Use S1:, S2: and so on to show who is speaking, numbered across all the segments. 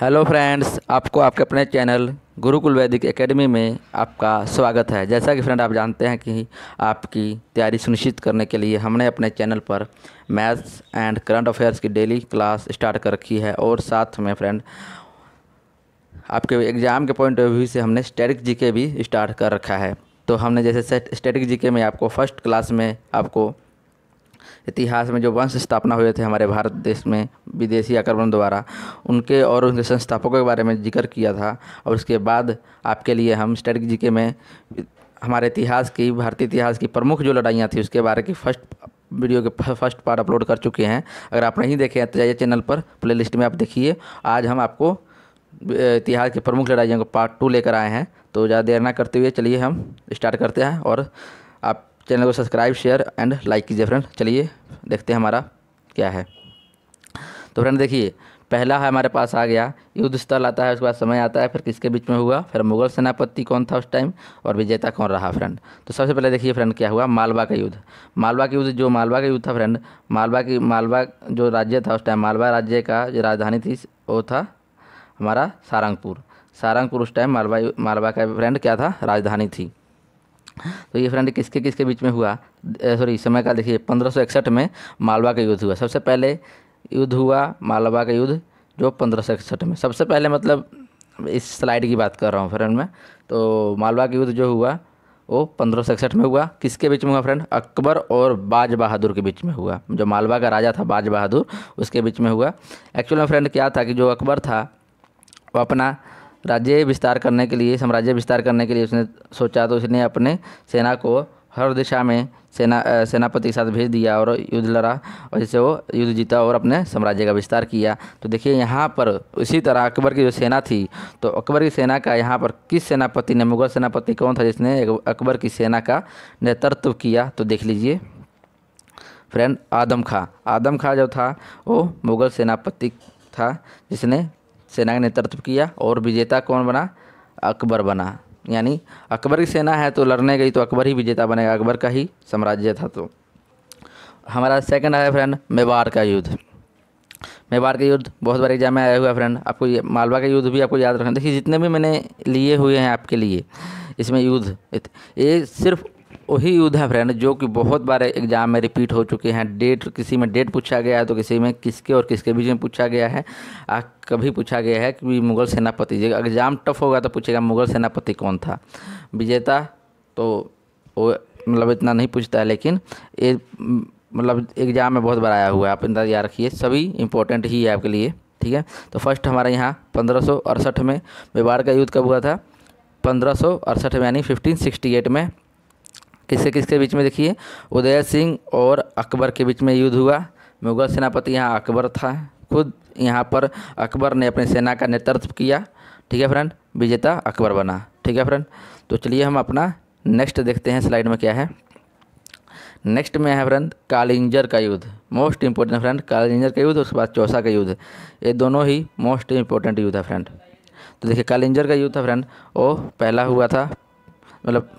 S1: hello friends आपको आपके अपने चैनल गुरुकुल वैदिक एकेडमी में आपका स्वागत है जैसा कि फ्रेंड आप जानते हैं कि आपकी तैयारी सुनिश्चित करने के लिए हमने अपने चैनल पर मैथ्स एंड करंट अफेयर्स की डेली क्लास स्टार्ट कर रखी है और साथ में फ्रेंड आपके एग्ज़ाम के पॉइंट ऑफ व्यू से हमने स्टैटिक जी के भी स्टार्ट कर रखा है तो हमने जैसे स्टैटिक जी के में आपको फर्स्ट क्लास में आपको इतिहास में जो वंश स्थापना हुए थे हमारे भारत देश में विदेशी आक्रमण द्वारा उनके और उनके संस्थापकों के बारे में जिक्र किया था और उसके बाद आपके लिए हम स्टेट जी के में हमारे इतिहास की भारतीय इतिहास की प्रमुख जो लड़ाइयाँ थी उसके बारे की फर्स्ट वीडियो के फर्स्ट पार्ट अपलोड कर चुके हैं अगर आप नहीं देखें तो जाइए चैनल पर प्ले लिस्ट में आप देखिए आज हम आपको इतिहास के प्रमुख लड़ाइयों को पार्ट टू लेकर आए हैं तो ज़्यादा देर ना करते हुए चलिए हम स्टार्ट करते हैं और आप चैनल को सब्सक्राइब शेयर एंड लाइक कीजिए फ्रेंड चलिए देखते हैं हमारा क्या है तो फ्रेंड देखिए पहला है हमारे पास आ गया युद्ध स्थल आता है उसके बाद समय आता है फिर किसके बीच में हुआ फिर मुगल सेनापति कौन था उस टाइम और विजेता कौन रहा फ्रेंड तो सबसे पहले देखिए फ्रेंड क्या हुआ मालवा का युद्ध मालवा का युद्ध जो मालवा का युद्ध था फ्रेंड मालवा की मालवा जो राज्य था उस टाइम मालवा राज्य का जो राजधानी थी वो था हमारा सारंगपुर सारंगपुर उस टाइम मालवा मालवा का फ्रेंड क्या था राजधानी थी तो ये फ्रेंड किसके किसके बीच में हुआ सॉरी समय का देखिए पंद्रह में मालवा का युद्ध हुआ सबसे पहले युद्ध हुआ मालवा का युद्ध जो पंद्रह में सबसे पहले मतलब इस स्लाइड की बात कर रहा हूँ फ्रेंड मैं तो मालवा का युद्ध जो हुआ वो पंद्रह में हुआ किसके बीच में हुआ फ्रेंड अकबर और बाज बहादुर के बीच में हुआ जो मालवा का राजा था बाज बहादुर उसके बीच में हुआ एक्चुअल में फ्रेंड क्या था कि जो अकबर था वो अपना राज्य विस्तार करने के लिए साम्राज्य विस्तार करने के लिए उसने सोचा तो उसने अपने सेना को हर दिशा में सेना सेनापति के साथ भेज दिया और युद्ध लड़ा और जिससे वो युद्ध जीता और अपने साम्राज्य का विस्तार किया तो देखिए यहाँ पर उसी तरह अकबर की जो सेना थी तो अकबर की सेना का यहाँ पर किस सेनापति ने मुगल सेनापति कौन था जिसने अकबर की सेना का नेतृत्व किया तो देख लीजिए फ्रेंड आदम खां आदम खां जो था वो मुगल सेनापति था जिसने सेना का नेतृत्व किया और विजेता कौन बना अकबर बना यानी अकबर की सेना है तो लड़ने गई तो अकबर ही विजेता बनेगा अकबर का ही साम्राज्य था तो हमारा सेकंड आया फ्रेंड मेवाड़ का युद्ध मेवाड़ का युद्ध बहुत बार एग्जाम में आया हुआ है फ्रेंड आपको ये मालवा का युद्ध भी आपको याद रखना देखिए जितने भी मैंने लिए हुए हैं आपके लिए इसमें युद्ध ये सिर्फ वही युद्ध है फ्रेंड जो कि बहुत बार एग्जाम में रिपीट हो चुके हैं डेट किसी में डेट पूछा गया है तो किसी में किसके और किसके बीच में पूछा गया है आ, कभी पूछा गया है कि मुगल सेनापति एग्ज़ाम टफ होगा तो पूछेगा मुगल सेनापति कौन था विजेता तो वो मतलब इतना नहीं पूछता है लेकिन ये मतलब एग्ज़ाम में बहुत बार आया हुआ है आप इंतजार रखिए सभी इंपॉर्टेंट ही है आपके लिए ठीक है तो फर्स्ट हमारे यहाँ पंद्रह में मेवाड़ का युद्ध कब हुआ था पंद्रह सौ अड़सठ में यानी फिफ्टीन सिक्सटी एट में किससे किसके बीच में देखिए उदय सिंह और अकबर के बीच में युद्ध हुआ मुगल सेनापति यहाँ अकबर था खुद यहाँ पर अकबर ने अपनी सेना का नेतृत्व किया ठीक है फ्रेंड विजेता अकबर बना ठीक है फ्रेंड तो चलिए हम अपना नेक्स्ट देखते हैं स्लाइड में क्या है नेक्स्ट में है फ्रेंड कालिंजर का युद्ध मोस्ट इंपॉर्टेंट फ्रेंड कालिंजर का युद्ध उसके बाद चौसा का युद्ध ये दोनों ही मोस्ट इंपॉर्टेंट युद्ध है फ्रेंड तो देखिए कालिंजर का युद्ध था फ्रेंड वो पहला हुआ था मतलब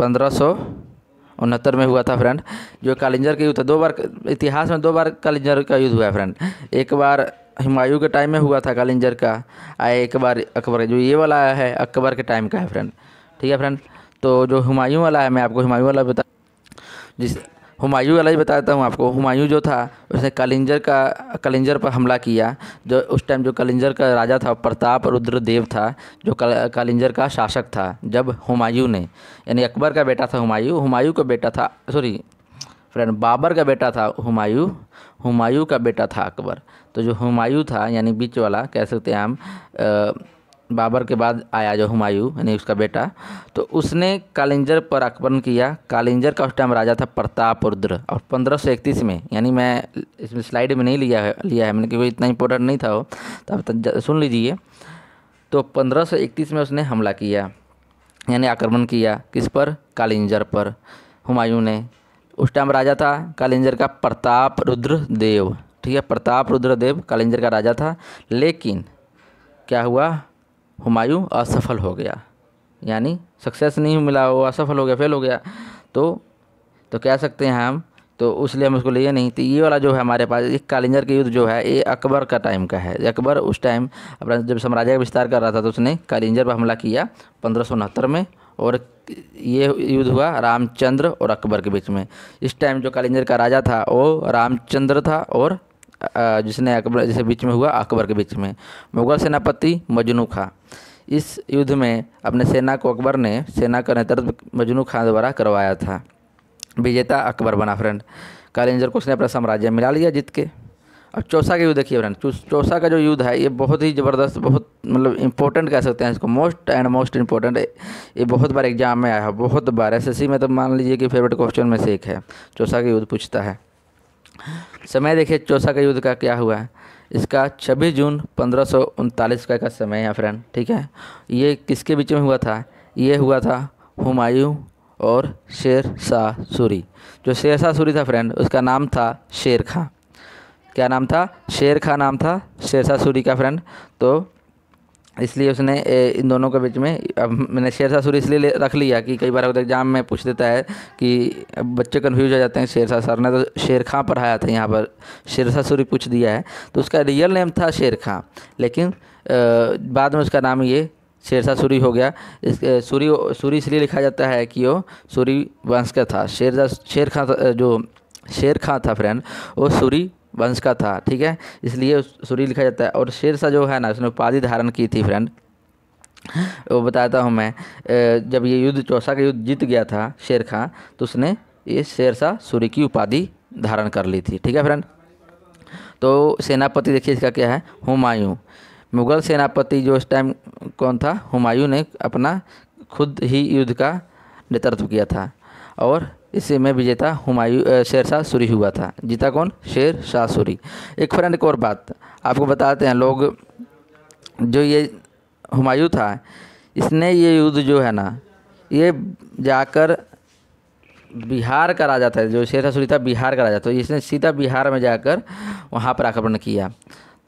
S1: पंद्रह में हुआ था फ्रेंड जो कालिंजर का युद्ध था दो बार इतिहास में दो बार कालिंजर का युद्ध हुआ है फ्रेंड एक बार हिमायू के टाइम में हुआ था कालिंजर का आए एक बार अकबर जो ये वाला आया है अकबर के टाइम का है फ्रेंड ठीक है फ्रेंड तो जो हुमायूं वाला है मैं आपको हिमायूँ वाला बता जिस हुमायूं वाला ही बता देता हूँ आपको हुमायूं जो था उसने कलिंजर का कलिंजर पर हमला किया जो उस टाइम जो कलिंजर का राजा था प्रताप रुद्रदेव था जो कल, कलिंजर का शासक था जब हुमायूं ने यानी अकबर का बेटा था हुमायूं हुमायूं का बेटा था सॉरी फ्रेंड बाबर का बेटा था हुमायूं हुमायूं का बेटा था अकबर तो जो हुमायूं था यानी बीच वाला कह सकते हैं हम बाबर के बाद आया जो हुमायूं यानी उसका बेटा तो उसने कालिंजर पर आक्रमण किया कालिंजर का उस टाइम राजा था प्रताप रुद्र और पंद्रह सौ इकतीस में यानी मैं इसमें स्लाइड में नहीं लिया है लिया है मैंने क्योंकि इतना इंपॉर्टेंट नहीं था वो तो आप सुन लीजिए तो पंद्रह सौ इकतीस में उसने हमला किया यानी आक्रमण किया किस पर कालिंजर पर हुमायूं ने उस टाइम राजा था कालिंजर का प्रताप रुद्र देव ठीक है प्रताप रुद्रदेव कालिंजर का राजा था लेकिन क्या हुआ हुमायूं असफल हो गया यानी सक्सेस नहीं मिला वो असफल हो गया फेल हो गया तो तो कह सकते हैं हम तो उसलिए हम उसको लिए नहीं तो ये वाला जो है हमारे पास ये कालिंजर के युद्ध जो है ये अकबर का टाइम का है अकबर उस टाइम अपना जब साम्राज्य का विस्तार कर रहा था तो उसने कालिंजर पर हमला किया पंद्रह में और ये युद्ध हुआ रामचंद्र और अकबर के बीच में इस टाइम जो कालिंजर का राजा था वो रामचंद्र था और जिसने अकबर जैसे बीच में हुआ अकबर के बीच में मुगल सेनापति मजनू खां इस युद्ध में अपने सेना को अकबर ने सेना का नेतृत्व मजनू खां द्वारा करवाया था विजेता अकबर बना फ्रेंड कालेंजर को उसने अपना साम्राज्य मिला लिया जीत के और चौसा का युद्ध देखिए फ्रेंड चौसा का जो युद्ध है ये बहुत ही ज़बरदस्त बहुत मतलब इंपॉर्टेंट कह सकते हैं इसको मोस्ट एंड मोस्ट इंपॉर्टेंट ये बहुत बार एग्जाम में आया है बहुत बार एस में तो मान लीजिए कि फेवरेट क्वेश्चन में से एक है चौसा का युद्ध पूछता है समय देखिए चौसा का युद्ध का क्या हुआ है इसका छब्बीस जून पंद्रह सौ उनतालीस का का समय है फ्रेंड ठीक है ये किसके बीच में हुआ था ये हुआ था हुमायूं और शेर शाह सूरी जो शेर शाह सूरी था फ्रेंड उसका नाम था शेर खां क्या नाम था शेर खां नाम था शेर शाह सूरी का फ्रेंड तो इसलिए उसने इन दोनों के बीच में अब मैंने शेर शाह सूरी इसलिए रख लिया कि कई बार एग्जाम में पूछ देता है कि बच्चे कन्फ्यूज हो जाते हैं शेर शाह सर ने तो शेर खां पढ़ाया था यहाँ पर शेर शाह सूरी पूछ दिया है तो उसका रियल नेम था शेर खां लेकिन बाद में उसका नाम ये शेरशाह सूरी हो गया इस सूरी सूरी इसलिए लिखा जाता है कि वो सूरी वंश का था शेरशाह शेर खां जो शेर खां था फ्रेंड वो सूरी वंश का था ठीक है इसलिए सूर्य लिखा जाता है और शेरशाह जो है ना उसने उपाधि धारण की थी फ्रेंड वो बताता हूँ मैं जब ये युद्ध चौसा का युद्ध जीत गया था शेर खां तो उसने ये शेरशाह सूर्य की उपाधि धारण कर ली थी ठीक है फ्रेंड तो सेनापति देखिए इसका क्या है हुमायूं मुग़ल सेनापति जो इस टाइम कौन था हुमायूं ने अपना खुद ही युद्ध का नेतृत्व किया था और इसी में विजेता हुमायूं शेरशाह सूरी हुआ था जीता कौन शेर शाह सूरी एक फ्रेंड एक और बात आपको बताते हैं लोग जो ये हुमायूं था इसने ये युद्ध जो है ना ये जाकर बिहार का राजा था जो शेरशाह सूरी था बिहार का राजा था तो इसने सीधा बिहार में जाकर वहाँ पर आक्रमण किया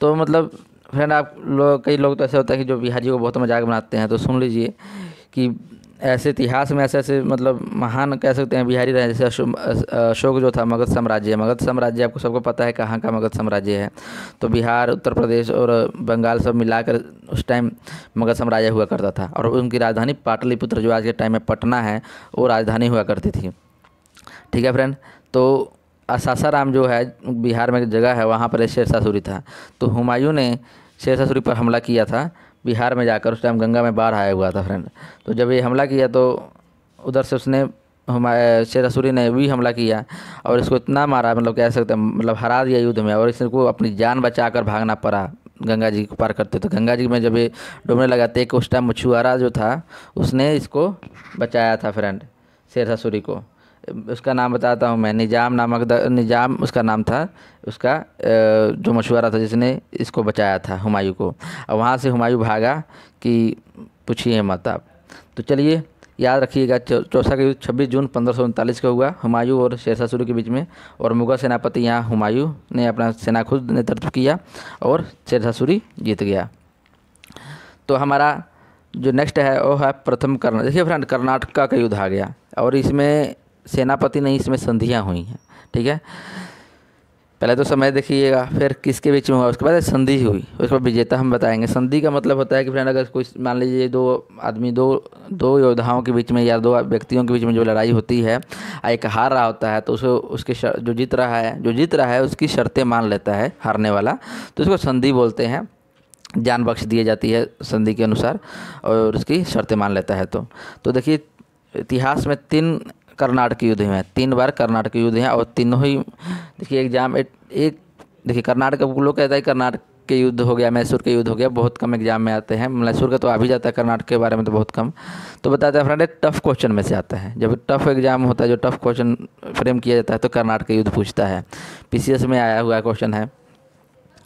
S1: तो मतलब फ्रेंड आप लोग कई लोग तो ऐसे होता है कि जो बिहारी को बहुत मजाक बनाते हैं तो सुन लीजिए कि ऐसे इतिहास में ऐसे ऐसे मतलब महान कह सकते हैं बिहारी रहे जैसे अशोक जो था मगध साम्राज्य मगध साम्राज्य आपको सबको पता है कहाँ का मगध साम्राज्य है तो बिहार उत्तर प्रदेश और बंगाल सब मिलाकर उस टाइम मगध साम्राज्य हुआ करता था और उनकी राजधानी पाटलिपुत्र जो आज के टाइम में पटना है वो राजधानी हुआ करती थी ठीक है फ्रेंड तो असासाराम जो है बिहार में एक जगह है वहाँ पर शेर शाहसूरी था तो हुमायूं ने शेर शाहसूरी पर हमला किया था बिहार में जाकर उस टाइम गंगा में बाढ़ आया हुआ था फ्रेंड तो जब ये हमला किया तो उधर से उसने हमारे असूरी ने भी हमला किया और इसको इतना मारा मतलब कह सकते हैं मतलब हरा दिया युद्ध में और इसको अपनी जान बचा कर भागना पड़ा गंगा जी को पार करते तो गंगा जी में जब ये डूबने लगा तो उस टाइम मछुआरा जो था उसने इसको बचाया था फ्रेंड शेरसासूरी को उसका नाम बताता हूँ मैं निज़ाम नामक निज़ाम उसका नाम था उसका जो मशुरा था जिसने इसको बचाया था हुमायूं को और वहाँ से हुमायूं भागा कि पूछिए मत आप तो चलिए याद रखिएगा चौसा का युद्ध छब्बीस जून पंद्रह सौ उनतालीस का हुआ हुमायूं और शेरशाह सूरी के बीच में और मुगल सेनापति यहाँ हुमायूं ने अपना सेना खुद नेतृत्व किया और शेरशाह सूरी जीत गया तो हमारा जो नेक्स्ट है वो है प्रथम कर्ण देखिए फ्रेंड कर्नाटका का युद्ध आ गया और इसमें सेनापति नहीं इसमें संधियाँ हुई हैं ठीक है पहले तो समय देखिएगा फिर किसके बीच में हुआ उसके बाद संधि हुई उसके बाद विजेता हम बताएंगे संधि का मतलब होता है कि फ्रेंड अगर कोई मान लीजिए दो आदमी दो दो योद्धाओं के बीच में या दो व्यक्तियों के बीच में जो लड़ाई होती है एक हार रहा होता है तो उसको उसके शर, जो जीत रहा है जो जीत रहा है उसकी शर्तें मान लेता है हारने वाला तो उसको संधि बोलते हैं जान बख्श दी जाती है संधि के अनुसार और उसकी शर्तें मान लेता है तो तो देखिए इतिहास में तीन कर्नाटक युद्ध में तीन बार कर्नाटक युद्ध हैं और तीनों ही देखिए एग्जाम एक, एक देखिए कर्नाटक लोग कहता है कर्नाटक के युद्ध हो गया मैसूर के युद्ध हो गया बहुत कम एग्जाम में आते हैं मैसूर का तो आ भी जाता है कर्नाटक के बारे में तो बहुत कम तो बताते हैं फ्रेंड एक टफ क्वेश्चन में से आता है जब टफ एग्जाम होता है जो टफ क्वेश्चन फ्रेम किया जाता है तो कर्नाटक युद्ध पूछता है पी में आया हुआ क्वेश्चन है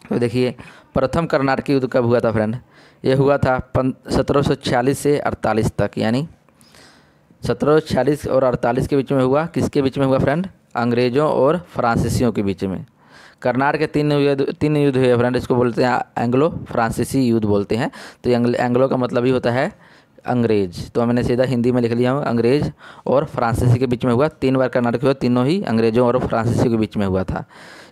S1: तो देखिए प्रथम कर्नाटक युद्ध कब हुआ था फ्रेंड ये हुआ था सत्रह से अड़तालीस तक यानी सत्रह और अड़तालीस के बीच में हुआ किसके बीच में हुआ फ्रेंड अंग्रेज़ों और फ्रांसीसियों के बीच में करनार के तीन युद्ध तीन युद्ध हुए फ्रेंड इसको बोलते हैं एंग्लो फ्रांसीसी युद्ध बोलते हैं तो एंग्लो का मतलब ही होता है अंग्रेज तो मैंने सीधा हिंदी में लिख लिया हूँ अंग्रेज और फ्रांसीसी के बीच में हुआ तीन बार कर्नाटक हुआ तीनों ही अंग्रेजों और फ्रांसीसी के बीच में हुआ था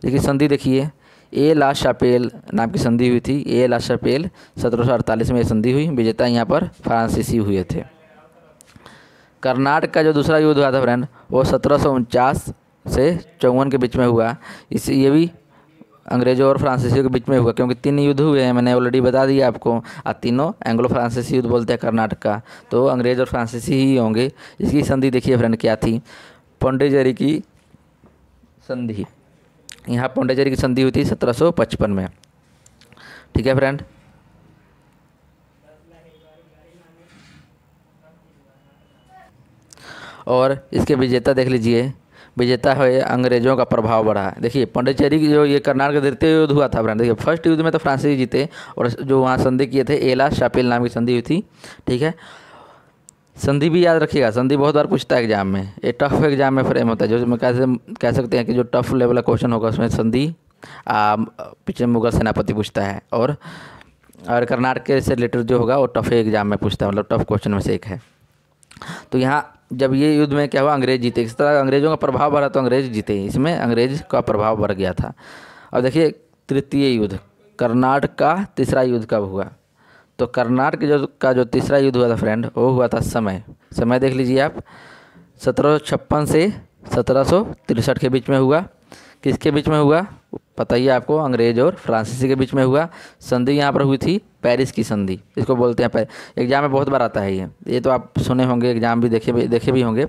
S1: लेकिन संधि देखिए ए ला शापेल नाम की संधि हुई थी ए ला शापेल सत्रह में ये संधि हुई विजेता यहाँ पर फ्रांसीसी हुए थे कर्नाटक का जो दूसरा युद्ध हुआ था फ्रेंड वो सत्रह से चौवन के बीच में हुआ इस ये भी अंग्रेज़ों और फ्रांसीसियों के बीच में हुआ क्योंकि तीन युद्ध हुए हैं मैंने ऑलरेडी बता दिया आपको आ तीनों एंग्लो फ्रांसीसी युद्ध बोलते हैं कर्नाटक का तो अंग्रेज़ और फ्रांसीसी ही होंगे इसकी संधि देखिए फ्रेंड क्या थी पौंडेचेरी की संधि यहाँ पौंडेचेरी की संधि हुई थी सत्रह में ठीक है फ्रेंड और इसके विजेता देख लीजिए विजेता है अंग्रेजों का प्रभाव बढ़ा देखिए पंडिचेरी की जो ये कर्नाटक का द्वितीय युद्ध हुआ था फ्रेंड देखिए फर्स्ट युद्ध में तो फ्रांसीसी जीते और जो वहाँ संधि किए थे एला शापिल नाम की संधि हुई थी ठीक है संधि भी याद रखिएगा संधि बहुत बार पूछता है एग्जाम में ये टफ एग्जाम में फ्रेम होता है जो कैसे कह सकते हैं कि जो टफ लेवल का क्वेश्चन होगा उसमें संधि पीछे मुगल सेनापति पूछता है और और कर्नाटक से रिलेटेड जो होगा वो टफ एग्जाम में पूछता है मतलब टफ क्वेश्चन में से एक है तो यहाँ जब ये युद्ध में क्या हुआ अंग्रेज जीते इस तरह अंग्रेज़ों का प्रभाव बढ़ा तो अंग्रेज जीते इसमें अंग्रेज का प्रभाव बढ़ गया था अब देखिए तृतीय युद्ध कर्नाटक का तीसरा युद्ध कब हुआ तो कर्नाटक जो का जो तीसरा युद्ध हुआ था फ्रेंड वो हुआ था समय समय देख लीजिए आप सत्रह से सत्रह के बीच में हुआ किसके बीच में हुआ पता ही आपको अंग्रेज और फ्रांसीसी के बीच में हुआ संधि यहाँ पर हुई थी पेरिस की संधि इसको बोलते हैं एग्जाम में बहुत बार आता है ये ये तो आप सुने होंगे एग्जाम भी देखे भी देखे भी होंगे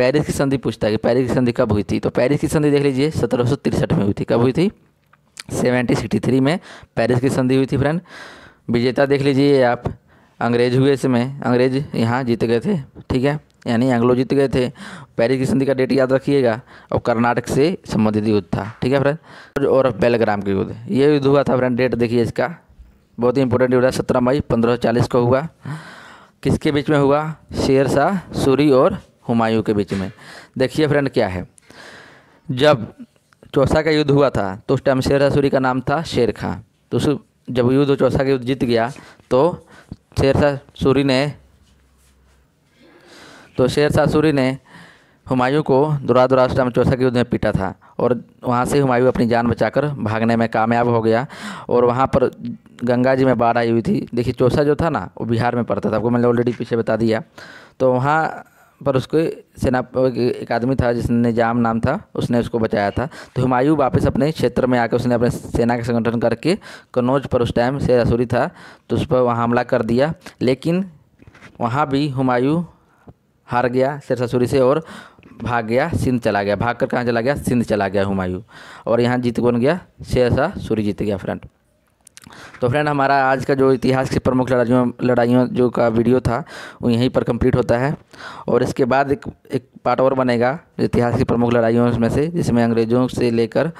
S1: पेरिस की संधि पूछता है कि पेरिस की संधि कब हुई थी तो पेरिस की संधि देख लीजिए सत्रह में हुई थी कब हुई थी सेवेंटी सिक्सटी थ्री में पेरिस की संधि हुई थी फ्रेंड विजेता देख लीजिए आप अंग्रेज हुए इसमें अंग्रेज यहाँ जीत गए थे ठीक है यानी एंग्लो जीत गए थे पेरिस की संधि का डेट याद रखिएगा और कर्नाटक से संबंधित युद्ध था ठीक है फ्रेंड और बेलग्राम का युद्ध ये युद्ध हुआ था फ्रेंड डेट देखिए इसका बहुत ही इंपॉर्टेंट युद्ध है सत्रह मई पंद्रह सौ चालीस को हुआ किसके बीच में हुआ शेर शाह सूरी और हुमायूं के बीच में देखिए फ्रेंड क्या है जब चौसा का युद्ध हुआ था तो उस टाइम शेर शाह सूरी का नाम था शेर खां तो जब युद्ध चौसा का युद्ध जीत गया तो शेर शाह सूरी ने तो शेर शाह सूरी ने हुमायूं को दुरादुराष्ट्र में चौथा के युद्ध में पीटा था और वहाँ से हुमायूं अपनी जान बचाकर भागने में कामयाब हो गया और वहाँ पर गंगा जी में बाढ़ आई हुई थी देखिए चौसा जो था ना वो बिहार में पड़ता था आपको मैंने ऑलरेडी पीछे बता दिया तो वहाँ पर उसको सेना एक आदमी था जिसने जाम नाम था उसने उसको बचाया था तो हुमायूं वापस अपने क्षेत्र में आकर उसने अपने सेना का संगठन करके कन्नौज पर उस टाइम से असूरी था तो उस पर वहाँ हमला कर दिया लेकिन वहाँ भी हुमायूं हार गया ससुरी से और भाग गया सिंध चला गया भाग कर कहाँ चला गया सिंध चला गया हुमायूं और यहाँ जीत कौन गया शाह सूरी जीत गया फ्रेंड तो फ्रेंड हमारा आज का जो इतिहास की प्रमुख लड़ाइयों लड़ाइयों जो का वीडियो था वो यहीं पर कंप्लीट होता है और इसके बाद एक एक पार्ट और बनेगा इतिहास की प्रमुख लड़ाइयों में से जिसमें अंग्रेज़ों से लेकर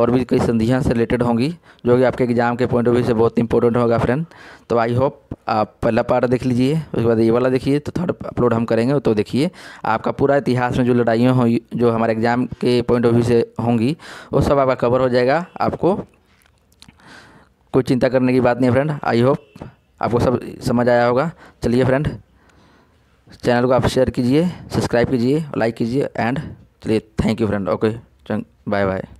S1: और भी कई संधियाँ से रिलेटेड होंगी जो कि आपके एग्ज़ाम के पॉइंट ऑफ व्यू से बहुत इंपॉर्टेंट होगा फ्रेंड तो आई होप आप पहला पार्ट देख लीजिए उसके बाद ये वाला देखिए तो थर्ड अपलोड हम करेंगे तो देखिए आपका पूरा इतिहास में जो लड़ाइयाँ हो जो हमारे एग्ज़ाम के पॉइंट ऑफ व्यू से होंगी वो सब आपका कवर हो जाएगा आपको कोई चिंता करने की बात नहीं फ्रेंड आई होप आपको सब समझ आया होगा चलिए फ्रेंड चैनल को आप शेयर कीजिए सब्सक्राइब कीजिए लाइक कीजिए एंड चलिए thank you friend okay bye bye